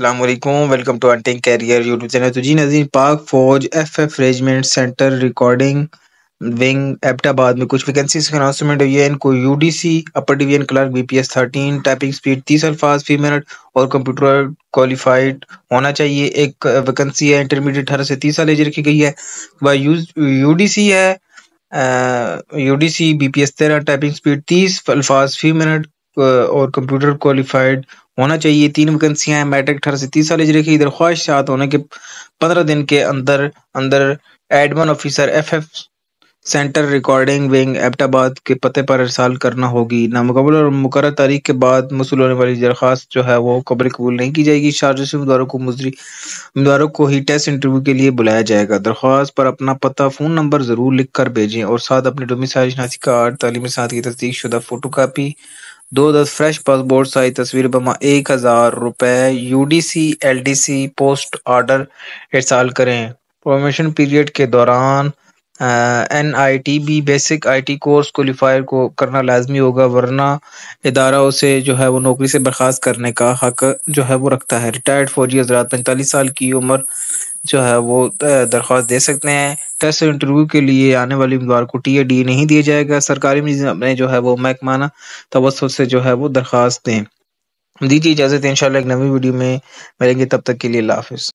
अल्लाम welcome to अंटिंग career YouTube channel तुझी नज़ीर पाक फौज F F regiment centre recording wing Abbottabad में कुछ वैकेंसीज का अनाउंसमेंट हुई है इनको U D C upper division clerk B P S thirteen typing speed तीस अल्फाज फी मिनट और कंप्यूटर क्वालिफाइड होना चाहिए एक वैकेंसी है इंटरमीडिएट अठारह से तीस साल एज रखी गई है वह यू डी सी है U D C B P S तेरह टाइपिंग स्पीड तीस अल्फाज फी मिनट और कंप्यूटर क्वालिफाइड होना चाहिए तीन वैकेंसियां हैं मैट्रिक अठारह से तीस साल हिजरे की दरख्वास्त होने के पंद्रह दिन के अंदर अंदर admin officer F F centre recording wing Abbottabad के पते पर अरसाल करना होगी नामकबल और मुकर तारीख के बाद मसूल होने वाली दरख्वास्त जो है वो कब्र कबूल नहीं की जाएगी शारजा उम्मीदवारों को मुजरी उम्मीदवारों को ही टेस्ट इंटरव्यू के लिए बुलाया जाएगा दरख्वास्त पर अपना पता फ़ोन नंबर ज़रूर लिख कर भेजें और साथ अपने डोमिसाइल शनासी कार्ड तालीमी साथ की तस्दीक शुदा फोटो कापी दो दस फ्रेश पासपोर्ट साइज तस्वीर बमा एक हज़ार रुपये U D C L D C post order इरसाल करें प्रोमेशन पीरियड के दौरान N I T B basic I T course qualifier को करना लाजमी होगा वरना इदारा उसे जो है वो नौकरी से बर्खास्त करने का हक जो है वो रखता है रिटायर्ड फौजी हजरात पैंतालीस साल की उम्र जो है वो दरख्वास्त दे सकते हैं टेस्ट इंटरव्यू के लिए आने वाले उम्मीदवार को टी ए डी नहीं दिया जाएगा सरकारी अपने जो है वो महकमाना तवसत तो से जो है वो दरख्वास्त दें दीजिए इजाज़त इन एक नवी वीडियो में मिलेंगे तब तक के लिए हाफिज